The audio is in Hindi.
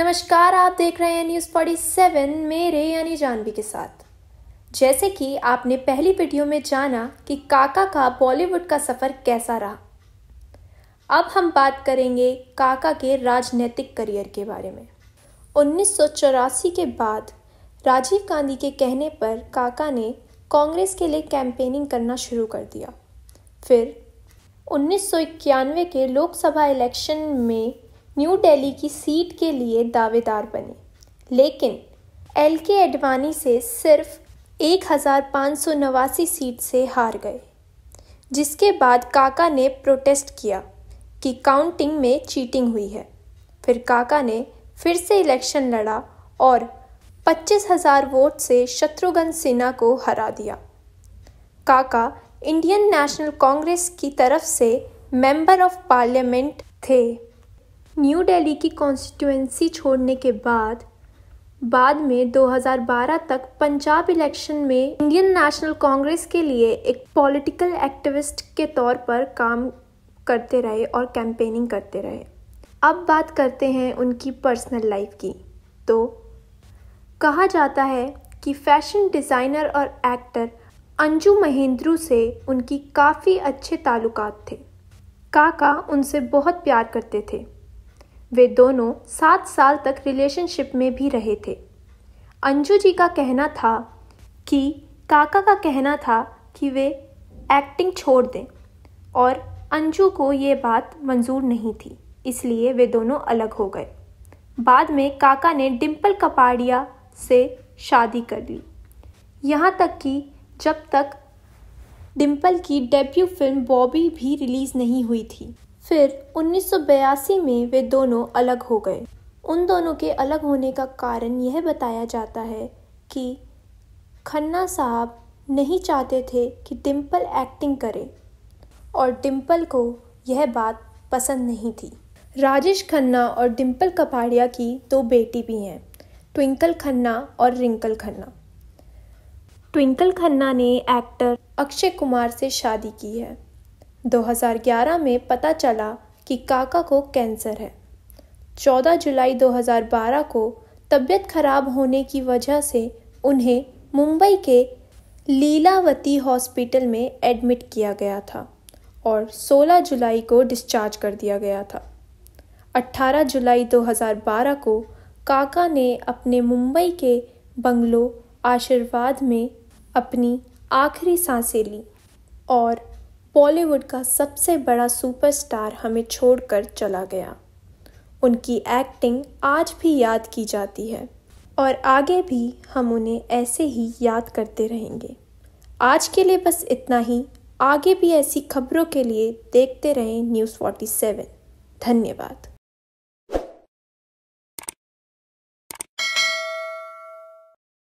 नमस्कार आप देख रहे हैं न्यूज़ फोर्टी सेवन मेरे यानी जानवी के साथ जैसे कि आपने पहली वीडियो में जाना कि काका का बॉलीवुड का सफ़र कैसा रहा अब हम बात करेंगे काका के राजनीतिक करियर के बारे में उन्नीस के बाद राजीव गांधी के कहने पर काका ने कांग्रेस के लिए कैंपेनिंग करना शुरू कर दिया फिर उन्नीस के लोकसभा इलेक्शन में न्यू दिल्ली की सीट के लिए दावेदार बने लेकिन एल के एडवानी से सिर्फ एक सीट से हार गए जिसके बाद काका ने प्रोटेस्ट किया कि काउंटिंग में चीटिंग हुई है फिर काका ने फिर से इलेक्शन लड़ा और 25,000 वोट से शत्रुघ्न सिन्हा को हरा दिया काका इंडियन नेशनल कांग्रेस की तरफ से मेंबर ऑफ पार्लियामेंट थे न्यू दिल्ली की कॉन्स्टिट्यूएंसी छोड़ने के बाद बाद में 2012 तक पंजाब इलेक्शन में इंडियन नेशनल कांग्रेस के लिए एक पॉलिटिकल एक्टिविस्ट के तौर पर काम करते रहे और कैंपेनिंग करते रहे अब बात करते हैं उनकी पर्सनल लाइफ की तो कहा जाता है कि फैशन डिज़ाइनर और एक्टर अंजू महेंद्रू से उनकी काफ़ी अच्छे ताल्लुकात थे काका उनसे बहुत प्यार करते थे वे दोनों सात साल तक रिलेशनशिप में भी रहे थे अंजू जी का कहना था कि काका का कहना था कि वे एक्टिंग छोड़ दें और अंजू को ये बात मंजूर नहीं थी इसलिए वे दोनों अलग हो गए बाद में काका ने डिम्पल कपाड़िया से शादी कर ली यहाँ तक कि जब तक डिम्पल की डेब्यू फिल्म बॉबी भी रिलीज़ नहीं हुई थी फिर उन्नीस में वे दोनों अलग हो गए उन दोनों के अलग होने का कारण यह बताया जाता है कि खन्ना साहब नहीं चाहते थे कि डिम्पल एक्टिंग करे और डिम्पल को यह बात पसंद नहीं थी राजेश खन्ना और डिम्पल कपाड़िया की दो बेटी भी हैं ट्विंकल खन्ना और रिंकल खन्ना ट्विंकल खन्ना ने एक्टर अक्षय कुमार से शादी की है 2011 में पता चला कि काका को कैंसर है 14 जुलाई 2012 को तबीयत खराब होने की वजह से उन्हें मुंबई के लीलावती हॉस्पिटल में एडमिट किया गया था और 16 जुलाई को डिस्चार्ज कर दिया गया था 18 जुलाई 2012 को काका ने अपने मुंबई के बंगलो आशीर्वाद में अपनी आखिरी सांसें ली और बॉलीवुड का सबसे बड़ा सुपरस्टार हमें छोड़कर चला गया उनकी एक्टिंग आज भी याद की जाती है और आगे भी हम उन्हें ऐसे ही याद करते रहेंगे आज के लिए बस इतना ही आगे भी ऐसी खबरों के लिए देखते रहें न्यूज़ 47 धन्यवाद